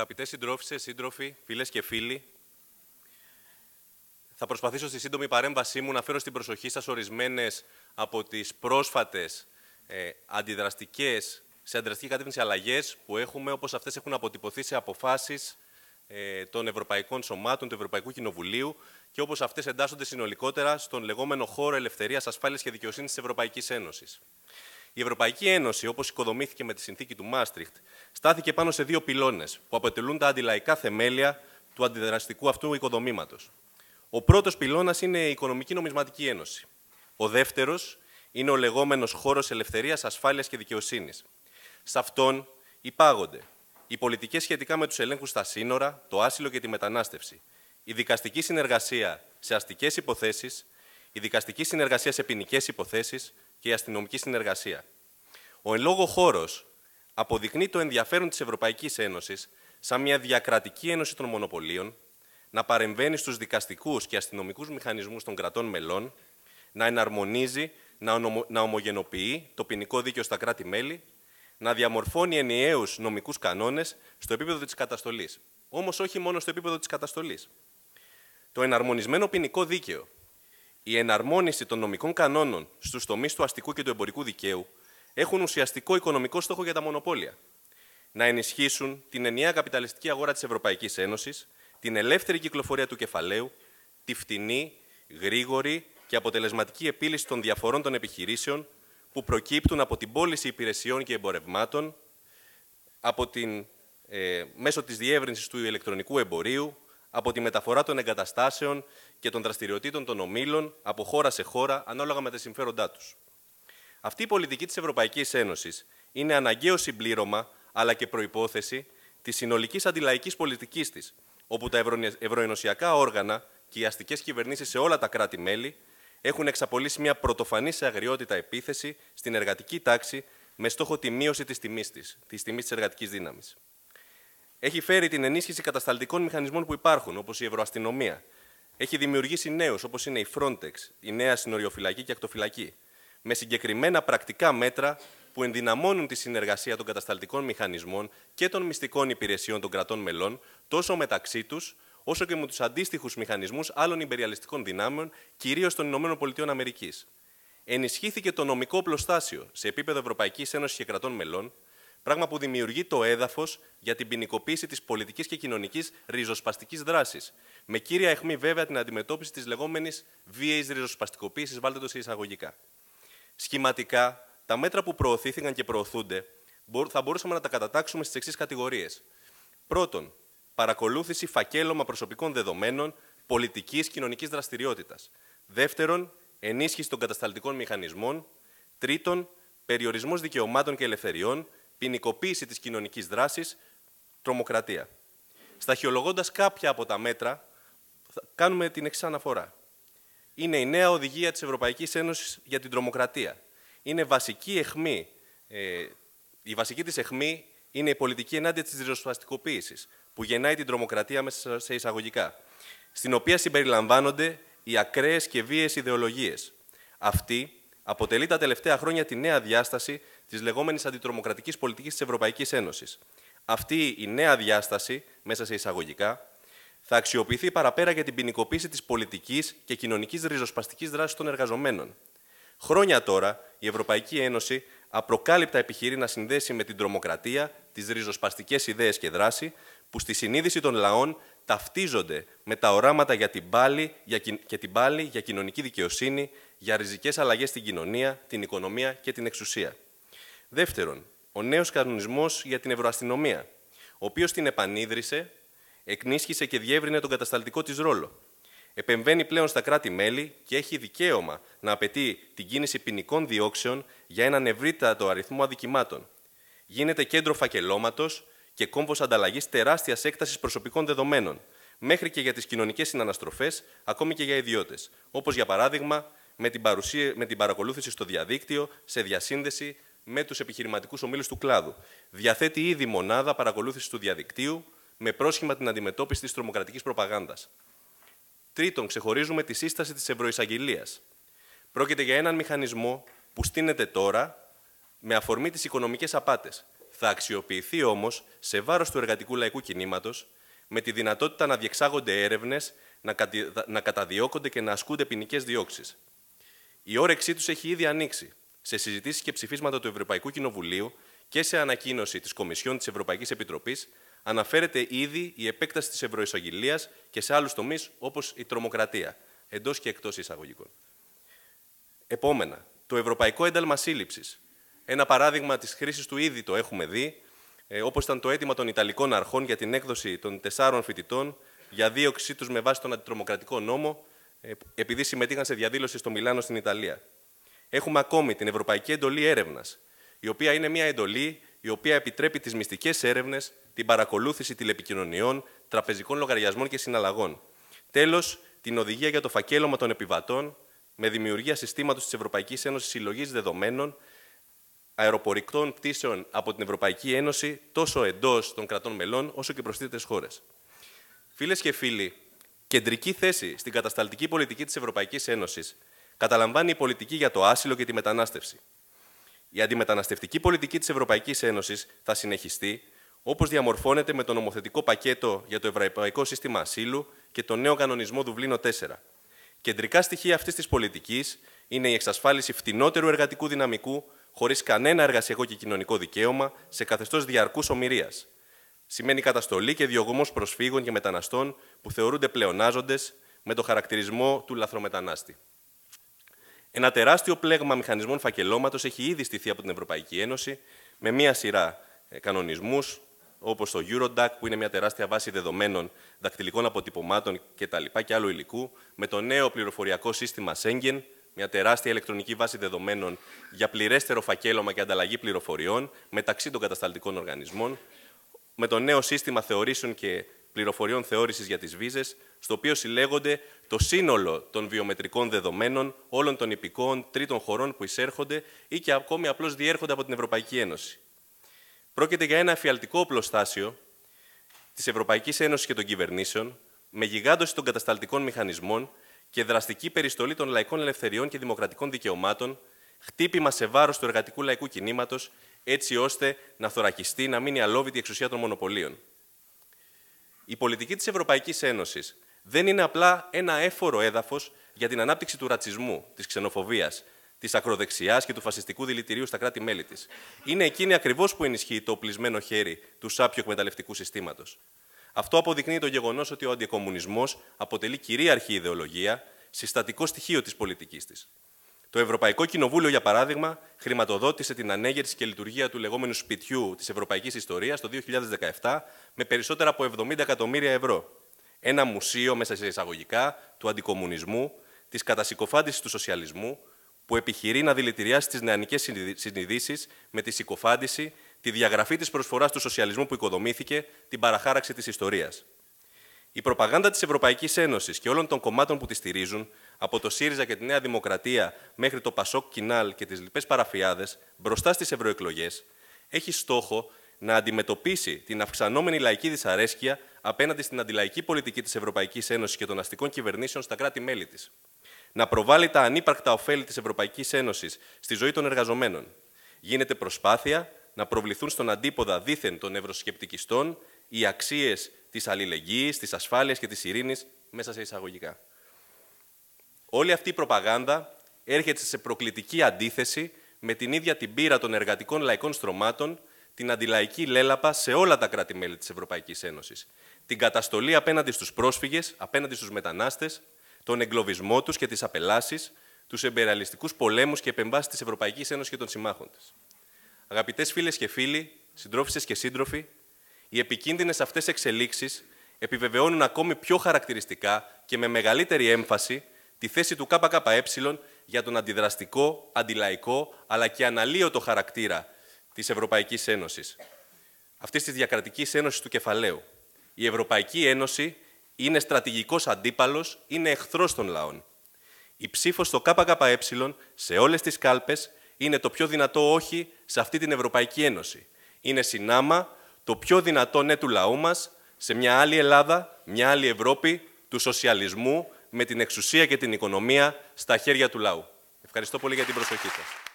Αγαπητές συντρόφισσες, σύντροφοι, φίλες και φίλοι, θα προσπαθήσω στη σύντομη παρέμβασή μου να φέρω στην προσοχή σας ορισμένες από τις πρόσφατες ε, αντιδραστικές, σε αντιδραστική κατεύθυνση αλλαγές που έχουμε, όπως αυτές έχουν αποτυπωθεί σε αποφάσεις ε, των Ευρωπαϊκών Σωμάτων, του Ευρωπαϊκού Κοινοβουλίου και όπως αυτές εντάσσονται συνολικότερα στον λεγόμενο χώρο ελευθερίας, ασφάλειας και δικαιοσύνης της Ευρωπαϊκής Ένωσης. Η Ευρωπαϊκή Ένωση, όπως οικοδομήθηκε με τη συνθήκη του Μάστριχτ, στάθηκε πάνω σε δύο πυλώνες που αποτελούν τα αντιλαϊκά θεμέλια του αντιδραστικού αυτού οικοδομήματος. Ο πρώτος πυλώνας είναι η Οικονομική Νομισματική Ένωση. Ο δεύτερος είναι ο λεγόμενος χώρος ελευθερίας, ασφάλειας και δικαιοσύνης. Σε αυτόν υπάγονται οι πολιτικές σχετικά με τους ελέγχους στα σύνορα, το άσυλο και τη μετανάστευση, η δικαστική συνεργασία σε αστικές υποθέσεις, η δικαστική συνεργασία σε ποινικές υποθέσεις, και η αστυνομική συνεργασία. Ο εν λόγω χώρος αποδεικνύει το ενδιαφέρον της Ευρωπαϊκής Ένωσης σαν μια διακρατική ένωση των μονοπωλίων, να παρεμβαίνει στους δικαστικούς και αστυνομικούς μηχανισμούς των κρατών μελών, να εναρμονίζει, να, να ομογενοποιεί το ποινικό δίκαιο στα κράτη-μέλη, να διαμορφώνει ενιαίους νομικούς κανόνες στο επίπεδο της καταστολής. Όμως όχι μόνο στο επίπεδο της καταστολής. Το εναρμονισμένο ποινικό δίκαιο η εναρμόνιση των νομικών κανόνων στους τομείς του αστικού και του εμπορικού δικαίου έχουν ουσιαστικό οικονομικό στόχο για τα μονοπόλια. Να ενισχύσουν την ενιαία καπιταλιστική αγορά της Ευρωπαϊκής Ένωσης, την ελεύθερη κυκλοφορία του κεφαλαίου, τη φτηνή, γρήγορη και αποτελεσματική επίλυση των διαφορών των επιχειρήσεων που προκύπτουν από την πώληση υπηρεσιών και εμπορευμάτων, από την, ε, μέσω της διεύρυνσης του ηλεκτρονικού εμπορίου, από τη μεταφορά των εγκαταστάσεων και των δραστηριοτήτων των ομίλων από χώρα σε χώρα ανάλογα με τα συμφέροντά τους. Αυτή η πολιτική της Ευρωπαϊκής Ένωσης είναι αναγκαίο συμπλήρωμα αλλά και προπόθεση της συνολικής αντιλαϊκής πολιτικής της, όπου τα ευρωενωσιακά όργανα και οι αστικές κυβερνήσεις σε όλα τα κράτη-μέλη έχουν εξαπολύσει μια πρωτοφανή σε αγριότητα επίθεση στην εργατική τάξη με στόχο τη μείωση της τιμής της, της τιμής της εργατικής δύναμης. Έχει φέρει την ενίσχυση κατασταλτικών μηχανισμών που υπάρχουν, όπως η ευρωαστυνομία, έχει δημιουργήσει νέους, όπως είναι η Frontex, η νέα συνοριοφυλακή και ακτοφυλακή, με συγκεκριμένα πρακτικά μέτρα που ενδυναμώνουν τη συνεργασία των κατασταλτικών μηχανισμών και των μυστικών υπηρεσιών των κρατών μελών, τόσο μεταξύ τους, όσο και με τους αντίστοιχους μηχανισμούς άλλων υπεριαλιστικών δυνάμεων, κυρίως των ΗΠΑ. Ενισχύθηκε το νομικό πλωστάσιο σε επίπεδο Ευρωπαϊκής Ένωσης και κρατών μελών, Πράγμα που δημιουργεί το έδαφος για την ποινικοποίηση της πολιτικής και κοινωνικής ριζοσπαστικής δράσης. Με κύρια αιχμή, βέβαια, την αντιμετώπιση της λεγόμενης βίαιης ριζοσπαστικοποίησης, βάλτε το σε εισαγωγικά. Σχηματικά, τα μέτρα που προωθήθηκαν και προωθούνται θα μπορούσαμε να τα κατατάξουμε στις εξής κατηγορίες. Πρώτον, παρακολούθηση φακέλωμα προσωπικών δεδομένων πολιτικής κοινωνικής δραστηριότητας. Δεύτερον, ενίσχυση των κατασταλτικών μηχανισμών. Τρίτον, περιορισμός δικαιωμάτων και ελευθεριών ποινικοποίηση της κοινωνικής δράσης, τρομοκρατία. Σταχυολογώντας κάποια από τα μέτρα, κάνουμε την εξή αναφορά. Είναι η νέα οδηγία της Ευρωπαϊκής Ένωσης για την τρομοκρατία. Είναι βασική εχμή, ε, η βασική της εχμή είναι η πολιτική ενάντια της ριζοσπαστικοποίησης, που γεννάει την τρομοκρατία μέσα σε εισαγωγικά, στην οποία συμπεριλαμβάνονται οι ακραίες και βίαιες ιδεολογίες. Αυτή αποτελεί τα τελευταία χρόνια τη νέα διάσταση της λεγόμενης αντιτρομοκρατικής πολιτικής της Ευρωπαϊκής Ένωσης. Αυτή η νέα διάσταση, μέσα σε εισαγωγικά, θα αξιοποιηθεί παραπέρα για την ποινικοποίηση της πολιτικής και κοινωνικής ριζοσπαστικής δράσης των εργαζομένων. Χρόνια τώρα, η Ευρωπαϊκή Ένωση απροκάλυπτα επιχειρεί να συνδέσει με την τρομοκρατία τις ριζοσπαστικές ιδέες και δράση που στη συνείδηση των λαών ταυτίζονται με τα οράματα για την πάλη, για, και την πάλη για κοινωνική δικαιοσύνη, για ριζικές αλλαγές στην κοινωνία, την οικονομία και την εξουσία. Δεύτερον, ο νέος κανονισμός για την ευρωαστυνομία, ο οποίος την επανίδρυσε, εκνίσχυσε και διεύρυνε τον κατασταλτικό της ρόλο. Επεμβαίνει πλέον στα κράτη-μέλη και έχει δικαίωμα να απαιτεί την κίνηση ποινικών διώξεων για έναν ευρύτατο αριθμό αδικημάτων. Γίνεται κέντρο φακελώματος και κόμβος ανταλλαγής τεράστιας έκτασης προσωπικών δεδομένων, μέχρι και για τις κοινωνικές συναναστροφές, ακόμη και για ιδιώτες. Όπως για παράδειγμα με την, παρουσία, με την παρακολούθηση στο διαδίκτυο, σε διασύνδεση με τους επιχειρηματικούς ομίλους του κλάδου. Διαθέτει ήδη μονάδα παρακολούθησης του διαδικτύου με πρόσχημα την αντιμετώπιση της τρομοκρατικής προπαγάνδας. Τρίτον, ξεχωρίζουμε τη σύσταση της Ευρωεισαγγελίας. Πρόκειται για έναν μηχανισμό που στείνεται τώρα με αφορμή τις οικονομικές απάτες θα αξιοποιηθεί όμως σε βάρος του εργατικού λαϊκού κινήματος, με τη δυνατότητα να διεξάγονται έρευνες, να καταδιώκονται και να ασκούνται ποινικές διώξεις. Η όρεξή τους έχει ήδη ανοίξει σε συζητήσεις και ψηφίσματα του Ευρωπαϊκού Κοινοβουλίου και σε ανακοίνωση της Κομισιόν της Ευρωπαϊκής Επιτροπής, αναφέρεται ήδη η επέκταση της ευρωεισαγγελίας και σε άλλους τομείς όπως η τρομοκρατία, εντός και εκτός εισαγωγικών. Επόμενα, το Ευρωπαϊκό Ένταλμα Σύλληψης ένα παράδειγμα της χρήσης του ήδη το έχουμε δει, ε, όπως ήταν το αίτημα των Ιταλικών αρχών για την έκδοση των τεσσάρων φοιτητών για δίωξή τους με βάση τον αντιτρομοκρατικό νόμο, ε, επειδή συμμετείχαν σε διαδήλωση στο Μιλάνο στην Ιταλία. Έχουμε ακόμη την Ευρωπαϊκή Εντολή Έρευνας, η οποία είναι μια εντολή η οποία επιτρέπει τις μυστικές έρευνες, την παρακολούθηση τηλεπικοινωνιών, τραπεζικών λογαριασμών και συναλλαγών. Τέλος, την οδηγία για το φακέλωμα των επιβατών με δημιουργία συστήματος της Ευρωπαϊκής Ένωσης Συλλογής Δεδομένων αεροπορικών πτήσεων από την Ευρωπαϊκή Ένωση τόσο εντός των κρατών μελών όσο και προς τρίτες χώρες. Φίλες και φίλοι, κεντρική θέση στην κατασταλτική πολιτική της Ευρωπαϊκής Ένωσης καταλαμβάνει η πολιτική για το άσυλο και τη μετανάστευση. Η αντιμεταναστευτική πολιτική της Ευρωπαϊκής Ένωσης θα συνεχιστεί όπως διαμορφώνεται με το νομοθετικό πακέτο για το Ευρωπαϊκό Σύστημα Ασύλου και το νέο κανονισμό Δουβλίνο 4. Κεντρικά στοιχεία αυτής της πολιτικής είναι η εξασφάλιση φτηνότερου εργατικού δυναμικού χωρίς κανένα εργασιακό και κοινωνικό δικαίωμα, σε καθεστώς διαρκούς ομοιρίας. Σημαίνει καταστολή και διωγμός προσφύγων και μεταναστών που θεωρούνται πλεονάζοντες με το χαρακτηρισμό του λαθρομετανάστη. Ένα τεράστιο πλέγμα μηχανισμών φακελώματος έχει ήδη στηθεί από την Ευρωπαϊκή Ένωση με μία σειρά ε, κανονισμούς, όπως το Eurodac, που είναι μια τεράστια βάση δεδομένων δακτυλικών αποτυπωμάτων κτλ. και άλλου υλικού, με το νέο πληροφοριακό σύστημα Schengen, μια τεράστια ηλεκτρονική βάση δεδομένων για πληρέστερο φακέλωμα και ανταλλαγή πληροφοριών μεταξύ των κατασταλτικών οργανισμών, με το νέο σύστημα θεωρήσεων και πληροφοριών θεώρησης για τις βίζες, στο οποίο συλλέγονται το σύνολο των βιομετρικών δεδομένων όλων των υπηκών τρίτων χωρών που εισέρχονται ή και ακόμη απλώς διέρχονται από την Ευρωπαϊκή Ένωση. Πρόκειται για ένα αφιαλτικό οπλοστάσιο της Ευρωπαϊκής Ένωσης και των κυβερνήσεων, με γιγάντωση των κατασταλτικών μηχανισμών και δραστική περιστολή των λαϊκών ελευθεριών και δημοκρατικών δικαιωμάτων, χτύπημα σε βάρος του εργατικού λαϊκού κινήματος, έτσι ώστε να θωρακιστεί, να μείνει αλόβητη η εξουσία των μονοπωλίων. Η πολιτική της Ευρωπαϊκής Ένωσης δεν είναι απλά ένα έφορο έδαφος για την ανάπτυξη του ρατσισμού, της ξενοφοβίας, της ακροδεξιάς και του φασιστικού δηλητηρίου στα κράτη-μέλη της. Είναι εκείνη ακριβώς που ενισχύει το οπλισμένο χέρι του σάπιο εκμεταλλευτικού συστήματος. Αυτό αποδεικνύει το γεγονός ότι ο αντικομουνισμός αποτελεί κυρίαρχη ιδεολογία, συστατικό στοιχείο της πολιτικής της. Το Ευρωπαϊκό Κοινοβούλιο, για παράδειγμα, χρηματοδότησε την ανέγερση και λειτουργία του λεγόμενου σπιτιού της Ευρωπαϊκής Ιστορίας το 2017 με περισσότερα από 70 εκατομμύρια ευρώ. Ένα μουσείο, μέσα σε εισαγωγικά, του αντικομουνισμού, της κατασυκοφάντησης του σοσιαλισμού, που επιχειρεί να δηλητηριάσει τις νεανικές συνειδήσεις με τη συκοφάντηση τη διαγραφή της προσφοράς του σοσιαλισμού που οικοδομήθηκε, την παραχάραξη της ιστορίας. Η προπαγάνδα της Ευρωπαϊκής Ένωσης και όλων των κομμάτων που τη στηρίζουν, από το ΣΥΡΙΖΑ και τη Νέα Δημοκρατία μέχρι το Πασόκ Κινάλ και τις λοιπές παραφιάδες, μπροστά στις ευρωεκλογές, έχει στόχο να αντιμετωπίσει την αυξανόμενη λαϊκή δυσαρέσκεια απέναντι στην αντιλαϊκή πολιτική της Ευρωπαϊκής Ένωσης και των αστικών κυβερνήσεων στα κράτη-μέλη της. Να προβάλλει τα ανύπαρκτα ωφέλη της Ευρωπαϊκής Ένωσης στη ζωή των εργαζομένων. Γίνεται προσπάθεια να προβληθούν στον αντίποδα δήθεν των ευρωσκεπτικιστών οι αξίες της αλληλεγγύης, της ασφάλειας και της ειρήνης μέσα σε εισαγωγικά. Όλη αυτή η προπαγάνδα έρχεται σε προκλητική αντίθεση με την ίδια την πείρα των εργατικών λαϊκών στρωμάτων, την αντιλαϊκή λέλαπα σε όλα τα κράτη-μέλη της Ευρωπαϊκής Ένωσης, την καταστολή απέναντι στους πρόσφυγες, απέναντι στους μετανάστες, τον εγκλωβισμό τους και τις απελάσεις, τους εμπεριαλιστικούς πολέμους και επεμβάσεις της Ευρωπαϊκής Ένωσης και των συμμάχων της. Αγαπητές φίλες και φίλοι, συντρόφισε και σύντροφοι, οι επικίνδυνες αυτές εξελίξεις επιβεβαιώνουν ακόμη πιο χαρακτηριστικά και με μεγαλύτερη έμφαση τη θέση του ΚΚΕ για τον αντιδραστικό, αντιλαϊκό αλλά και αναλύωτο χαρακτήρα της Ευρωπαϊκής Ένωσης, αυτής της διακρατικής ένωσης του κεφαλαίου. Η Ευρωπαϊκή Ένωση είναι στρατηγικός αντίπαλος, είναι εχθρός των λαών. Η ψήφος στο ΚΚΕ σε όλες τις κάλπες είναι το πιο δυνατό όχι σε αυτή την Ευρωπαϊκή Ένωση. Είναι συνάμα το πιο δυνατό ναι του λαού μας σε μια άλλη Ελλάδα, μια άλλη Ευρώπη του σοσιαλισμού με την εξουσία και την οικονομία στα χέρια του λαού. Ευχαριστώ πολύ για την προσοχή σας.